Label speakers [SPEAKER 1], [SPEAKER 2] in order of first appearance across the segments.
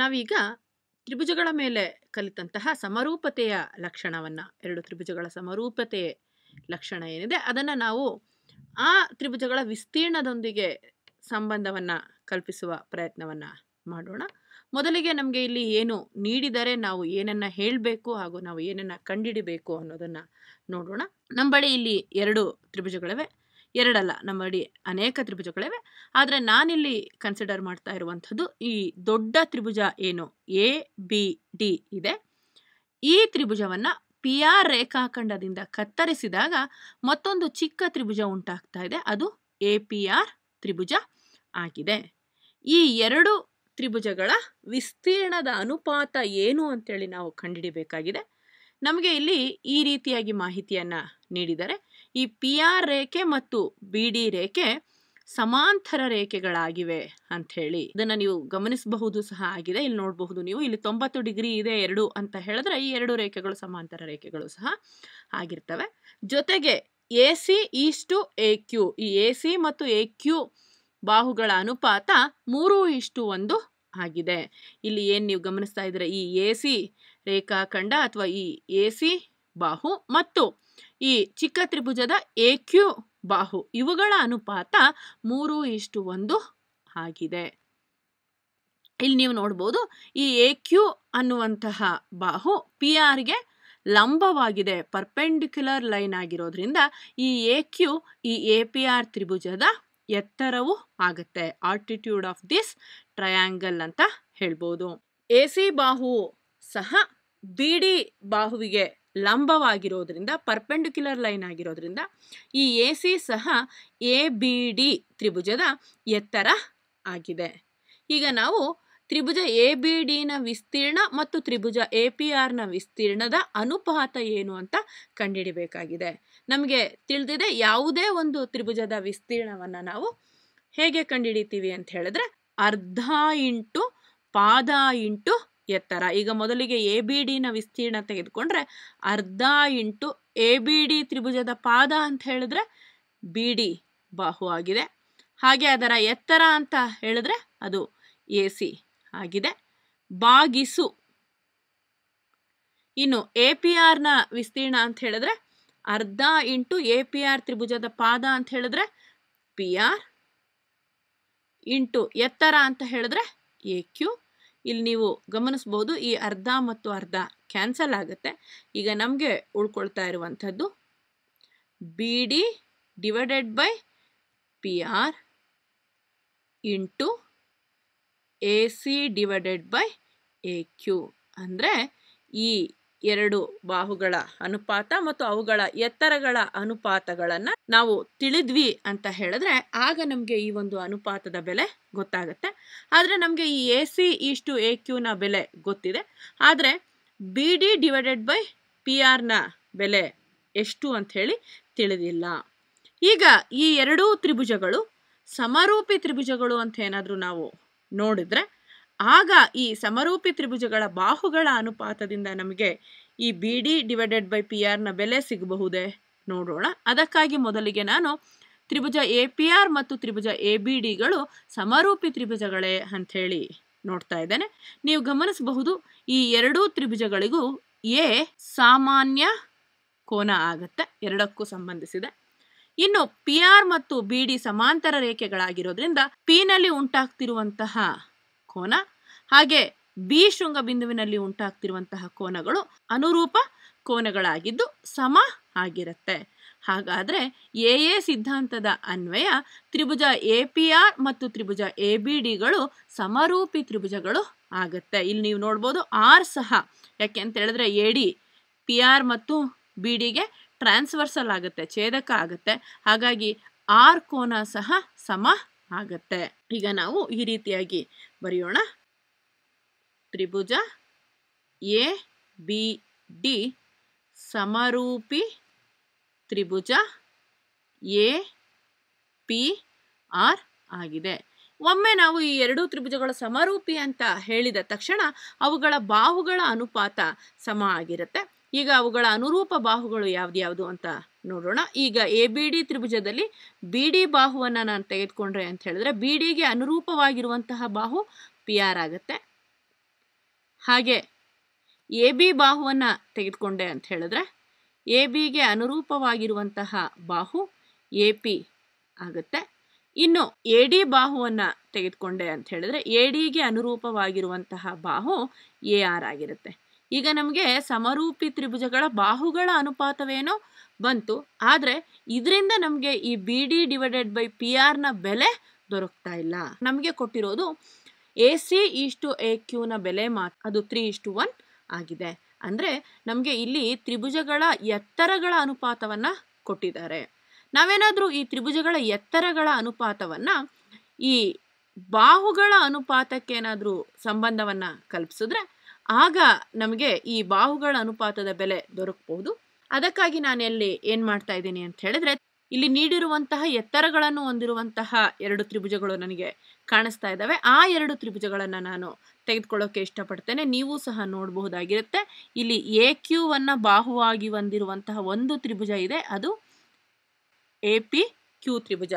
[SPEAKER 1] ನಾವೀಗ ತ್ರಿಭುಜಗಳ ಮೇಲೆ ಕಲಿತಂತಹ ಸಮರೂಪತೆಯ ಲಕ್ಷಣವನ್ನು ಎರಡು ತ್ರಿಭುಜಗಳ ಸಮರೂಪತೆ ಲಕ್ಷಣ ಏನಿದೆ ಅದನ್ನು ನಾವು ಆ ತ್ರಿಭುಜಗಳ ವಿಸ್ತೀರ್ಣದೊಂದಿಗೆ ಸಂಬಂಧವನ್ನು ಕಲ್ಪಿಸುವ ಪ್ರಯತ್ನವನ್ನು ಮಾಡೋಣ ಮೊದಲಿಗೆ ನಮಗೆ ಇಲ್ಲಿ ಏನು ನೀಡಿದರೆ ನಾವು ಏನನ್ನು ಹೇಳಬೇಕು ಹಾಗೂ ನಾವು ಏನನ್ನು ಕಂಡಿಡಿಬೇಕು ಅನ್ನೋದನ್ನು ನೋಡೋಣ ನಮ್ಮ ಬಳಿ ಇಲ್ಲಿ ಎರಡು ತ್ರಿಭುಜಗಳಿವೆ ಎರಡಲ್ಲ ಅಡಿ ಅನೇಕ ತ್ರಿಭುಜಗಳಿವೆ ಆದರೆ ನಾನಿಲ್ಲಿ ಕನ್ಸಿಡರ್ ಮಾಡ್ತಾ ಇರುವಂಥದ್ದು ಈ ದೊಡ್ಡ ತ್ರಿಭುಜ ಏನು ಎ ಬಿ ಡಿ ಇದೆ ಈ ತ್ರಿಭುಜವನ್ನು ಪಿ ಆರ್ ರೇಖಾಖಂಡದಿಂದ ಕತ್ತರಿಸಿದಾಗ ಮತ್ತೊಂದು ಚಿಕ್ಕ ತ್ರಿಭುಜ ಉಂಟಾಗ್ತಾ ಇದೆ ಅದು ಎ ಪಿ ಆರ್ ತ್ರಿಭುಜ ಆಗಿದೆ ಈ ಎರಡು ತ್ರಿಭುಜಗಳ ವಿಸ್ತೀರ್ಣದ ಅನುಪಾತ ಏನು ಅಂತೇಳಿ ನಾವು ಕಂಡುಹಿಡಿಬೇಕಾಗಿದೆ ನಮಗೆ ಇಲ್ಲಿ ಈ ರೀತಿಯಾಗಿ ಮಾಹಿತಿಯನ್ನು ನೀಡಿದರೆ ಈ ಪಿ ಆರ್ ರೇಖೆ ಮತ್ತು ಬಿ ಡಿ ರೇಖೆ ಸಮಾಂತರ ರೇಖೆಗಳಾಗಿವೆ ಅಂತ ಹೇಳಿ ಇದನ್ನು ನೀವು ಗಮನಿಸಬಹುದು ಸಹ ಆಗಿದೆ ಇಲ್ಲಿ ನೋಡಬಹುದು ನೀವು ಇಲ್ಲಿ ತೊಂಬತ್ತು ಡಿಗ್ರಿ ಇದೆ ಎರಡು ಅಂತ ಹೇಳಿದ್ರೆ ಈ ಎರಡು ರೇಖೆಗಳು ಸಮಾಂತರ ರೇಖೆಗಳು ಸಹ ಆಗಿರ್ತವೆ ಜೊತೆಗೆ A C is to A Q ಈ ಎ ಸಿ ಮತ್ತು ಎ ಕ್ಯೂ ಬಾಹುಗಳ ಅನುಪಾತ ಮೂರು ಇಷ್ಟು ಒಂದು ಆಗಿದೆ ಇಲ್ಲಿ ಏನು ನೀವು ಗಮನಿಸ್ತಾ ಇದ್ರೆ ಈ ಎ ಸಿ ರೇಖಾಖಂಡ ಅಥವಾ ಈ ಎ ಸಿ ಬಾಹು ಮತ್ತು ಈ ಚಿಕ್ಕ ತ್ರಿಭುಜದ ಎ ಕ್ಯೂ ಬಾಹು ಇವುಗಳ ಅನುಪಾತ ಮೂರು ಇಷ್ಟು ಒಂದು ಆಗಿದೆ ಇಲ್ಲಿ ನೀವು ನೋಡ್ಬೋದು ಈ ಎ ಕ್ಯೂ ಅನ್ನುವಂತಹ ಬಾಹು ಪಿ ಆರ್ಗೆ ಲಂಬವಾಗಿದೆ ಪರ್ಪೆಂಡಿಕ್ಯುಲರ್ ಲೈನ್ ಆಗಿರೋದ್ರಿಂದ ಈ ಎ ಕ್ಯೂ ಈ ಎ ಪಿ ಆರ್ ತ್ರಿಭುಜದ ಎತ್ತರವು ಆಗುತ್ತೆ ಆಲ್ಟಿಟ್ಯೂಡ್ ಆಫ್ ದಿಸ್ ಟ್ರಯಾಂಗಲ್ ಅಂತ ಹೇಳ್ಬೋದು ಎ ಸಿ ಬಾಹು ಸಹ ಬಿ ಡಿ ಬಾಹುವಿಗೆ ಲಂಬವಾಗಿರೋದ್ರಿಂದ ಪರ್ಪೆಂಡಿಕ್ಯುಲರ್ ಲೈನ್ ಆಗಿರೋದ್ರಿಂದ ಈ ಎ ಸಿ ಸಹ ಎ ಬಿ ಡಿ ತ್ರಿಭುಜದ ಎತ್ತರ ಆಗಿದೆ ಈಗ ನಾವು ತ್ರಿಭುಜ ಎ ಬಿ ಡಿನ ವಿಸ್ತೀರ್ಣ ಮತ್ತು ತ್ರಿಭುಜ ಎ ಪಿ ಆರ್ನ ವಿಸ್ತೀರ್ಣದ ಅನುಪಾತ ಏನು ಅಂತ ಕಂಡುಹಿಡಿಬೇಕಾಗಿದೆ ನಮಗೆ ತಿಳಿದಿದೆ ಯಾವುದೇ ಒಂದು ತ್ರಿಭುಜದ ವಿಸ್ತೀರ್ಣವನ್ನು ನಾವು ಹೇಗೆ ಕಂಡುಹಿಡಿತೀವಿ ಅಂತ ಹೇಳಿದ್ರೆ ಅರ್ಧ ಇಂಟು ಪಾದ ಇಂಟು ಎತ್ತರ ಈಗ ಮೊದಲಿಗೆ ಎ ಬಿ ಡಿನ ವಿಸ್ತೀರ್ಣ ತೆಗೆದುಕೊಂಡ್ರೆ ಅರ್ಧ ಇಂಟು ಎ ಬಿ ಡಿ ತ್ರಿಭುಜದ ಪಾದ ಅಂತ ಹೇಳಿದ್ರೆ ಬಿ ಡಿ ಬಾಹು ಆಗಿದೆ ಹಾಗೆ ಅದರ ಎತ್ತರ ಅಂತ ಹೇಳಿದ್ರೆ ಅದು ಎ ಸಿ ಆಗಿದೆ ಬಾಗಿಸು ಇನ್ನು ಎ ಪಿ ಆರ್ನ ವಿಸ್ತೀರ್ಣ ಅಂತ ಹೇಳಿದ್ರೆ ಅರ್ಧ ಇಂಟು ಎ ಪಿ ಆರ್ ತ್ರಿಭುಜದ ಪಾದ ಅಂತ ಹೇಳಿದ್ರೆ ಪಿ ಆರ್ ಇಂಟು ಎತ್ತರ ಅಂತ ಹೇಳಿದ್ರೆ ಎ ಕ್ಯೂ ಇಲ್ಲಿ ನೀವು ಗಮನಿಸ್ಬೋದು ಈ ಅರ್ಧ ಮತ್ತು ಅರ್ಧ ಕ್ಯಾನ್ಸಲ್ ಆಗುತ್ತೆ ಈಗ ನಮಗೆ ಉಳ್ಕೊಳ್ತಾ ಇರುವಂಥದ್ದು B D divided by P R into A C divided by A Q ಅಂದರೆ ಈ ಎರಡು ಬಾಹುಗಳ ಅನುಪಾತ ಮತ್ತು ಅವುಗಳ ಎತ್ತರಗಳ ಅನುಪಾತಗಳನ್ನು ನಾವು ತಿಳಿದ್ವಿ ಅಂತ ಹೇಳಿದ್ರೆ ಆಗ ನಮಗೆ ಈ ಒಂದು ಅನುಪಾತದ ಬೆಲೆ ಗೊತ್ತಾಗುತ್ತೆ ಆದರೆ ನಮಗೆ ಈ ಎ ಸಿ ಇಷ್ಟು ಎ ಕ್ಯೂನ ಬೆಲೆ ಗೊತ್ತಿದೆ ಆದರೆ B D divided by P ಆರ್ನ ಬೆಲೆ ಎಷ್ಟು ಅಂತ ಹೇಳಿ ತಿಳಿದಿಲ್ಲ ಈಗ ಈ ಎರಡೂ ತ್ರಿಭುಜಗಳು ಸಮರೂಪಿ ತ್ರಿಭುಜಗಳು ಅಂತ ಏನಾದರೂ ನಾವು ನೋಡಿದ್ರೆ ಆಗ ಈ ಸಮರೂಪಿ ತ್ರಿಭುಜಗಳ ಬಾಹುಗಳ ಅನುಪಾತದಿಂದ ನಮಗೆ ಈ B D divided by P ಆರ್ನ ಬೆಲೆ ಸಿಗಬಹುದೇ ನೋಡೋಣ ಅದಕ್ಕಾಗಿ ಮೊದಲಿಗೆ ನಾನು ತ್ರಿಭುಜ ಎ ಪಿ ಆರ್ ಮತ್ತು ತ್ರಿಭುಜ ಎ ಬಿ ಡಿಗಳು ಸಮರೂಪಿ ತ್ರಿಭುಜಗಳೇ ಅಂಥೇಳಿ ನೋಡ್ತಾ ಇದ್ದೇನೆ ನೀವು ಗಮನಿಸಬಹುದು ಈ ಎರಡೂ ತ್ರಿಭುಜಗಳಿಗೂ ಎ ಸಾಮಾನ್ಯ ಕೋನ ಆಗುತ್ತೆ ಎರಡಕ್ಕೂ ಸಂಬಂಧಿಸಿದೆ ಇನ್ನು ಪಿ ಆರ್ ಮತ್ತು ಬಿ ಡಿ ಸಮಾಂತರ ರೇಖೆಗಳಾಗಿರೋದ್ರಿಂದ ಪಿ ನಲ್ಲಿ ಉಂಟಾಗ್ತಿರುವಂತಹ ಕೋನ ಹಾಗೆ ಬಿ ಶೃಂಗ ಬಿಂದುವಿನಲ್ಲಿ ಉಂಟಾಗ್ತಿರುವಂತಹ ಕೋನಗಳು ಅನುರೂಪ ಕೋನಗಳಾಗಿದ್ದು ಸಮ ಆಗಿರುತ್ತೆ ಹಾಗಾದರೆ ಎ ಎ ಸಿದ್ಧಾಂತದ ಅನ್ವಯ ತ್ರಿಭುಜ ಎ ಪಿ ಆರ್ ಮತ್ತು ತ್ರಿಭುಜ ಎ ಬಿ ಡಿಗಳು ಸಮರೂಪಿ ತ್ರಿಭುಜಗಳು ಆಗುತ್ತೆ ಇಲ್ಲಿ ನೀವು ನೋಡ್ಬೋದು ಆರ್ ಸಹ ಯಾಕೆ ಅಂತ ಹೇಳಿದ್ರೆ ಎ ಡಿ ಪಿ ಆರ್ ಮತ್ತು ಬಿ ಡಿಗೆ ಟ್ರಾನ್ಸ್ವರ್ಸಲ್ ಆಗುತ್ತೆ ಛೇದಕ ಆಗುತ್ತೆ ಹಾಗಾಗಿ ಆರ್ ಕೋನ ಸಹ ಸಮ ಆಗತ್ತೆ ಈಗ ನಾವು ಈ ರೀತಿಯಾಗಿ ಬರೆಯೋಣ ತ್ರಿಭುಜ ಎ ಬಿ ಡಿ ಸಮರೂಪಿ ತ್ರಿಭುಜ ಎ ಪಿ ಆರ್ ಆಗಿದೆ ಒಮ್ಮೆ ನಾವು ಈ ಎರಡೂ ತ್ರಿಭುಜಗಳ ಸಮರೂಪಿ ಅಂತ ಹೇಳಿದ ತಕ್ಷಣ ಅವುಗಳ ಬಾಹುಗಳ ಅನುಪಾತ ಸಮ ಆಗಿರುತ್ತೆ ಈಗ ಅವುಗಳ ಅನುರೂಪ ಬಾಹುಗಳು ಯಾವ್ದು ಅಂತ ನೋಡೋಣ ಈಗ ಎ ಬಿ ಡಿ ತ್ರಿಭುಜದಲ್ಲಿ ಬಿ ಡಿ ಬಾಹುವನ್ನು ನಾನು ತೆಗೆದುಕೊಂಡ್ರೆ ಅಂತ ಹೇಳಿದ್ರೆ ಬಿ ಡಿಗೆ ಅನುರೂಪವಾಗಿರುವಂತಹ ಬಾಹು ಪಿ ಆರ್ ಆಗುತ್ತೆ ಹಾಗೆ ಎ ಬಿ ಬಾಹುವನ್ನು ತೆಗೆದುಕೊಂಡೆ ಅಂತ ಹೇಳಿದ್ರೆ ಎ ಬಿಗೆ ಅನುರೂಪವಾಗಿರುವಂತಹ ಬಾಹು ಎ ಪಿ ಆಗುತ್ತೆ ಇನ್ನು ಎ ಡಿ ಬಾಹುವನ್ನು ತೆಗೆದುಕೊಂಡೆ ಅಂತ ಹೇಳಿದ್ರೆ ಎ ಡಿಗೆ ಅನುರೂಪವಾಗಿರುವಂತಹ ಬಾಹು ಎ ಆರ್ ಆಗಿರುತ್ತೆ ಈಗ ನಮಗೆ ಸಮರೂಪಿ ತ್ರಿಭುಜಗಳ ಬಾಹುಗಳ ಅನುಪಾತವೇನು ಬಂತು ಆದರೆ ಇದರಿಂದ ನಮಗೆ ಈ B D divided by P ಆರ್ನ ಬೆಲೆ ದೊರಕ್ತಾ ಇಲ್ಲ ನಮಗೆ ಕೊಟ್ಟಿರೋದು ಎ ಸಿ ಇಷ್ಟು ಎ ಕ್ಯೂನ ಬೆಲೆ ಮಾತ್ರ ಅದು ತ್ರೀ ಇಷ್ಟು ಒನ್ ಆಗಿದೆ ಅಂದರೆ ನಮಗೆ ಇಲ್ಲಿ ತ್ರಿಭುಜಗಳ ಎತ್ತರಗಳ ಅನುಪಾತವನ್ನು ಕೊಟ್ಟಿದ್ದಾರೆ ನಾವೇನಾದರೂ ಈ ತ್ರಿಭುಜಗಳ ಎತ್ತರಗಳ ಅನುಪಾತವನ್ನು ಈ ಬಾಹುಗಳ ಅನುಪಾತಕ್ಕೆ ಏನಾದರೂ ಸಂಬಂಧವನ್ನು ಕಲ್ಪಿಸಿದ್ರೆ ಆಗ ನಮಗೆ ಈ ಬಾಹುಗಳ ಅನುಪಾತದ ಬೆಲೆ ದೊರಕಬಹುದು ಅದಕ್ಕಾಗಿ ನಾನೆಲ್ಲಿ ಏನ್ ಮಾಡ್ತಾ ಇದ್ದೀನಿ ಅಂತ ಹೇಳಿದ್ರೆ ಇಲ್ಲಿ ನೀಡಿರುವಂತಹ ಎತ್ತರಗಳನ್ನು ಹೊಂದಿರುವಂತಹ ಎರಡು ತ್ರಿಭುಜಗಳು ನನಗೆ ಕಾಣಿಸ್ತಾ ಇದ್ದಾವೆ ಆ ಎರಡು ತ್ರಿಭುಜಗಳನ್ನು ನಾನು ತೆಗೆದುಕೊಳ್ಳೋಕೆ ಇಷ್ಟಪಡ್ತೇನೆ ನೀವು ಸಹ ನೋಡಬಹುದಾಗಿರುತ್ತೆ ಇಲ್ಲಿ ಎ ಕ್ಯೂವನ್ನು ಬಾಹುವಾಗಿ ಹೊಂದಿರುವಂತಹ ಒಂದು ತ್ರಿಭುಜ ಇದೆ ಅದು ಎ ಪಿ ಕ್ಯೂ ತ್ರಿಭುಜ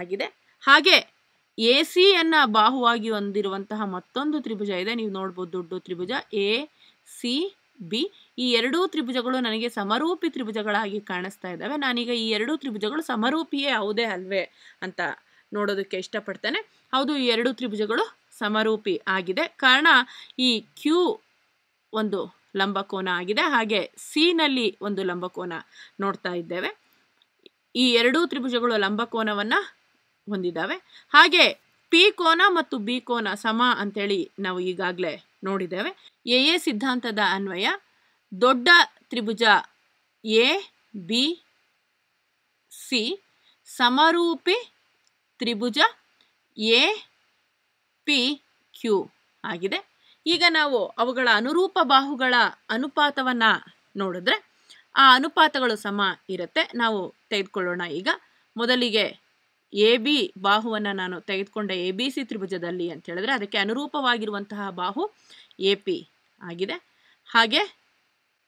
[SPEAKER 1] ಆಗಿದೆ ಹಾಗೆ ಎ ಸಿಯನ್ನು ಬಾಹುವಾಗಿ ಹೊಂದಿರುವಂತಹ ಮತ್ತೊಂದು ತ್ರಿಭುಜ ಇದೆ ನೀವು ನೋಡ್ಬೋದು ದೊಡ್ಡ ತ್ರಿಭುಜ ಎ ಸಿ ಬಿ ಈ ಎರಡೂ ತ್ರಿಭುಜಗಳು ನನಗೆ ಸಮರೂಪಿ ತ್ರಿಭುಜಗಳಾಗಿ ಕಾಣಿಸ್ತಾ ಇದ್ದಾವೆ ನಾನೀಗ ಈ ಎರಡೂ ತ್ರಿಭುಜಗಳು ಸಮರೂಪಿಯೇ ಯಾವುದೇ ಅಲ್ವೇ ಅಂತ ನೋಡೋದಕ್ಕೆ ಇಷ್ಟಪಡ್ತೇನೆ ಹೌದು ಈ ಎರಡೂ ತ್ರಿಭುಜಗಳು ಸಮರೂಪಿ ಆಗಿದೆ ಕಾರಣ ಈ ಕ್ಯೂ ಒಂದು ಲಂಬಕೋನ ಆಗಿದೆ ಹಾಗೆ ಸಿನಲ್ಲಿ ಒಂದು ಲಂಬಕೋನ ನೋಡ್ತಾ ಇದ್ದೇವೆ ಈ ಎರಡೂ ತ್ರಿಭುಜಗಳು ಲಂಬಕೋನವನ್ನು ಹೊಂದಿದ್ದಾವೆ ಹಾಗೆ ಪಿ ಕೋನ ಮತ್ತು ಬಿ ಕೋನ ಸಮ ಅಂತೇಳಿ ನಾವು ಈಗಾಗಲೇ ನೋಡಿದ್ದೇವೆ ಎ ಎ ಸಿದ್ಧಾಂತದ ಅನ್ವಯ ದೊಡ್ಡ ತ್ರಿಭುಜ ಎ ಬಿ ಸಿ ಸಮರೂಪಿ ತ್ರಿಭುಜ ಎ ಪಿ ಕ್ಯೂ ಆಗಿದೆ ಈಗ ನಾವು ಅವುಗಳ ಅನುರೂಪ ಬಾಹುಗಳ ಅನುಪಾತವನ್ನು ನೋಡಿದ್ರೆ ಆ ಅನುಪಾತಗಳು ಸಮ ಇರುತ್ತೆ ನಾವು ತೆಗೆದುಕೊಳ್ಳೋಣ ಈಗ ಮೊದಲಿಗೆ ಎ ಬಿ ಬಾಹುವನ್ನು ನಾನು ತೆಗೆದುಕೊಂಡ ಎ ಬಿ ಸಿ ತ್ರಿಭುಜದಲ್ಲಿ ಅಂತ ಹೇಳಿದ್ರೆ ಅದಕ್ಕೆ ಅನುರೂಪವಾಗಿರುವಂತಹ ಬಾಹು ಎ ಪಿ ಆಗಿದೆ ಹಾಗೆ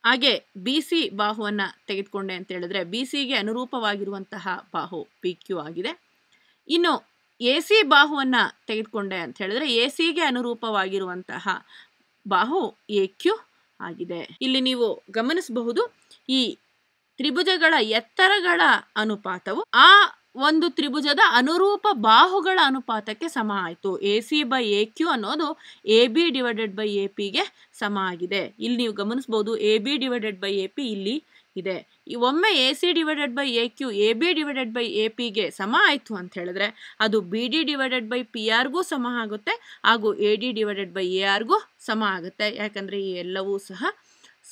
[SPEAKER 1] ಹಾಗೆ ಬಿ ಸಿ ಬಾಹುವನ್ನು ತೆಗೆದುಕೊಂಡೆ ಅಂತ ಹೇಳಿದ್ರೆ ಬಿ ಸಿಗೆ ಅನುರೂಪವಾಗಿರುವಂತಹ ಬಾಹು ಪಿ ಕ್ಯೂ ಆಗಿದೆ ಇನ್ನು ಎ ಸಿ ಬಾಹುವನ್ನು ತೆಗೆದುಕೊಂಡೆ ಅಂತ ಹೇಳಿದ್ರೆ ಎ ಸಿಗೆ ಅನುರೂಪವಾಗಿರುವಂತಹ ಬಾಹು ಎ ಕ್ಯೂ ಆಗಿದೆ ಇಲ್ಲಿ ನೀವು ಗಮನಿಸಬಹುದು ಈ ತ್ರಿಭುಜಗಳ ಎತ್ತರಗಳ ಅನುಪಾತವು ಆ ಒಂದು ತ್ರಿಭುಜದ ಅನುರೂಪ ಬಾಹುಗಳ ಅನುಪಾತಕ್ಕೆ ಸಮ ಆಯಿತು A C by A Q ಅನ್ನೋದು A B divided by A ಪಿಗೆ ಸಮ ಆಗಿದೆ ಇಲ್ಲಿ ನೀವು ಗಮನಿಸ್ಬೋದು A B divided by A P ಇಲ್ಲಿ ಇದೆ ಒಮ್ಮೆ A C divided by A Q A B divided by A ಪಿಗೆ ಸಮ ಆಯಿತು ಅಂತ ಹೇಳಿದ್ರೆ ಅದು B D divided by P ಆರ್ಗೂ ಸಮ ಆಗುತ್ತೆ ಹಾಗೂ A D divided by A ಆರ್ಗೂ ಸಮ ಆಗುತ್ತೆ ಯಾಕಂದರೆ ಈ ಎಲ್ಲವೂ ಸಹ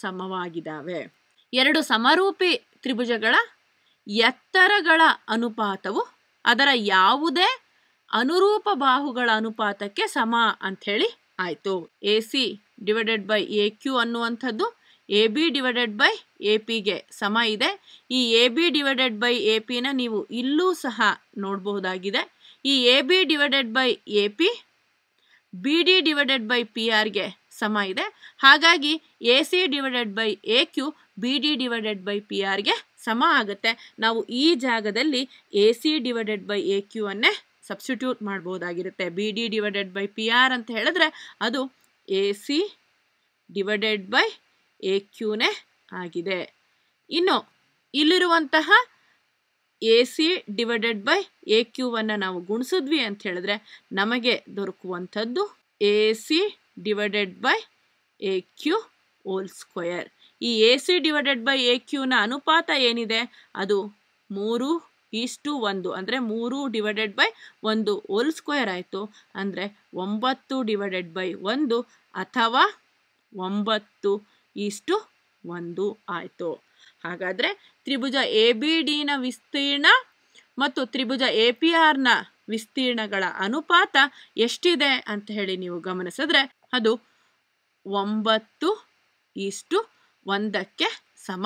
[SPEAKER 1] ಸಮವಾಗಿದ್ದಾವೆ ಎರಡು ಸಮರೂಪಿ ತ್ರಿಭುಜಗಳ ಎತ್ತರಗಳ ಅನುಪಾತವು ಅದರ ಯಾವುದೇ ಅನುರೂಪ ಬಾಹುಗಳ ಅನುಪಾತಕ್ಕೆ ಸಮ ಅಂಥೇಳಿ ಆಯಿತು A C divided by A Q ಅನ್ನುವಂಥದ್ದು A B divided by A ಪಿಗೆ ಸಮ ಇದೆ ಈ A B divided by A ಪಿನ ನೀವು ಇಲ್ಲೂ ಸಹ ನೋಡಬಹುದಾಗಿದೆ ಈ A B divided by A P B D divided by P ಆರ್ಗೆ ಸಮ ಇದೆ ಹಾಗಾಗಿ A C divided by A Q B D divided by P ಆರ್ಗೆ ಸಮ ಆಗುತ್ತೆ ನಾವು ಈ ಜಾಗದಲ್ಲಿ A C divided by A Q ಅನ್ನೇ ಸಬ್ಸ್ಟಿಟ್ಯೂಟ್ ಮಾಡ್ಬೋದಾಗಿರುತ್ತೆ B D divided by P R ಅಂತ ಹೇಳಿದ್ರೆ ಅದು A C divided by A ಕ್ಯೂನೇ ಆಗಿದೆ ಇನ್ನು ಇಲ್ಲಿರುವಂತಹ A C divided by A Q ಕ್ಯೂವನ್ನು ನಾವು ಗುಣಿಸಿದ್ವಿ ಅಂತ ಹೇಳಿದ್ರೆ ನಮಗೆ ದೊರಕುವಂಥದ್ದು A C divided by A Q whole square ಈ A C divided by A ಕ್ಯೂನ ಅನುಪಾತ ಏನಿದೆ ಅದು ಮೂರು ಈಸ್ಟು ಒಂದು ಅಂದರೆ ಮೂರು ಡಿವೈಡೆಡ್ ಬೈ ಒಂದು ಓಲ್ ಸ್ಕ್ವೇರ್ ಆಯಿತು ಅಂದರೆ ಒಂಬತ್ತು ಡಿವೈಡೆಡ್ ಬೈ ಒಂದು ಅಥವಾ ಒಂಬತ್ತು ಈಸ್ಟು ಒಂದು ಆಯಿತು ಹಾಗಾದರೆ ತ್ರಿಭುಜ ಎ ಬಿ ಡಿನ ವಿಸ್ತೀರ್ಣ ಮತ್ತು ತ್ರಿಭುಜ ಎ ಪಿ ಆರ್ನ ವಿಸ್ತೀರ್ಣಗಳ ಅನುಪಾತ ಎಷ್ಟಿದೆ ಅಂತ ಹೇಳಿ ನೀವು ಗಮನಿಸಿದ್ರೆ ಅದು ಒಂಬತ್ತು ಈಸ್ಟು ಒಂದಕ್ಕೆ ಸಮ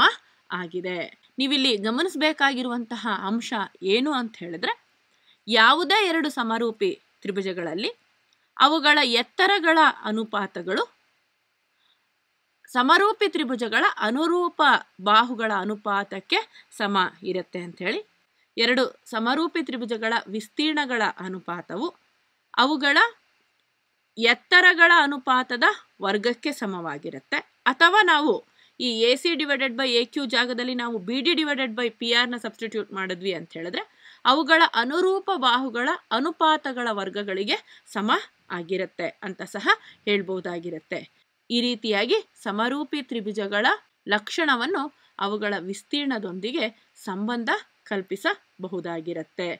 [SPEAKER 1] ಆಗಿದೆ ನೀವಿಲ್ಲಿ ಗಮನಿಸಬೇಕಾಗಿರುವಂತಹ ಅಂಶ ಏನು ಅಂತ ಹೇಳಿದ್ರೆ ಯಾವುದೇ ಎರಡು ಸಮರೂಪಿ ತ್ರಿಭುಜಗಳಲ್ಲಿ ಅವುಗಳ ಎತ್ತರಗಳ ಅನುಪಾತಗಳು ಸಮರೂಪಿ ತ್ರಿಭುಜಗಳ ಅನುರೂಪ ಬಾಹುಗಳ ಅನುಪಾತಕ್ಕೆ ಸಮ ಇರುತ್ತೆ ಅಂಥೇಳಿ ಎರಡು ಸಮರೂಪಿ ತ್ರಿಭುಜಗಳ ವಿಸ್ತೀರ್ಣಗಳ ಅನುಪಾತವು ಅವುಗಳ ಎತ್ತರಗಳ ಅನುಪಾತದ ವರ್ಗಕ್ಕೆ ಸಮವಾಗಿರುತ್ತೆ ಅಥವಾ ನಾವು ಈ A C divided by A Q ಜಾಗದಲ್ಲಿ ನಾವು B D divided by P ಆರ್ನ ಸಬ್ಸ್ಟಿಟ್ಯೂಟ್ ಮಾಡಿದ್ವಿ ಅಂತ ಹೇಳಿದ್ರೆ ಅವುಗಳ ಅನುರೂಪ ಬಾಹುಗಳ ಅನುಪಾತಗಳ ವರ್ಗಗಳಿಗೆ ಸಮ ಆಗಿರುತ್ತೆ ಅಂತ ಸಹ ಹೇಳ್ಬೋದಾಗಿರುತ್ತೆ ಈ ರೀತಿಯಾಗಿ ಸಮರೂಪಿ ತ್ರಿಭುಜಗಳ ಲಕ್ಷಣವನ್ನು ಅವುಗಳ ವಿಸ್ತೀರ್ಣದೊಂದಿಗೆ ಸಂಬಂಧ ಕಲ್ಪಿಸಬಹುದಾಗಿರುತ್ತೆ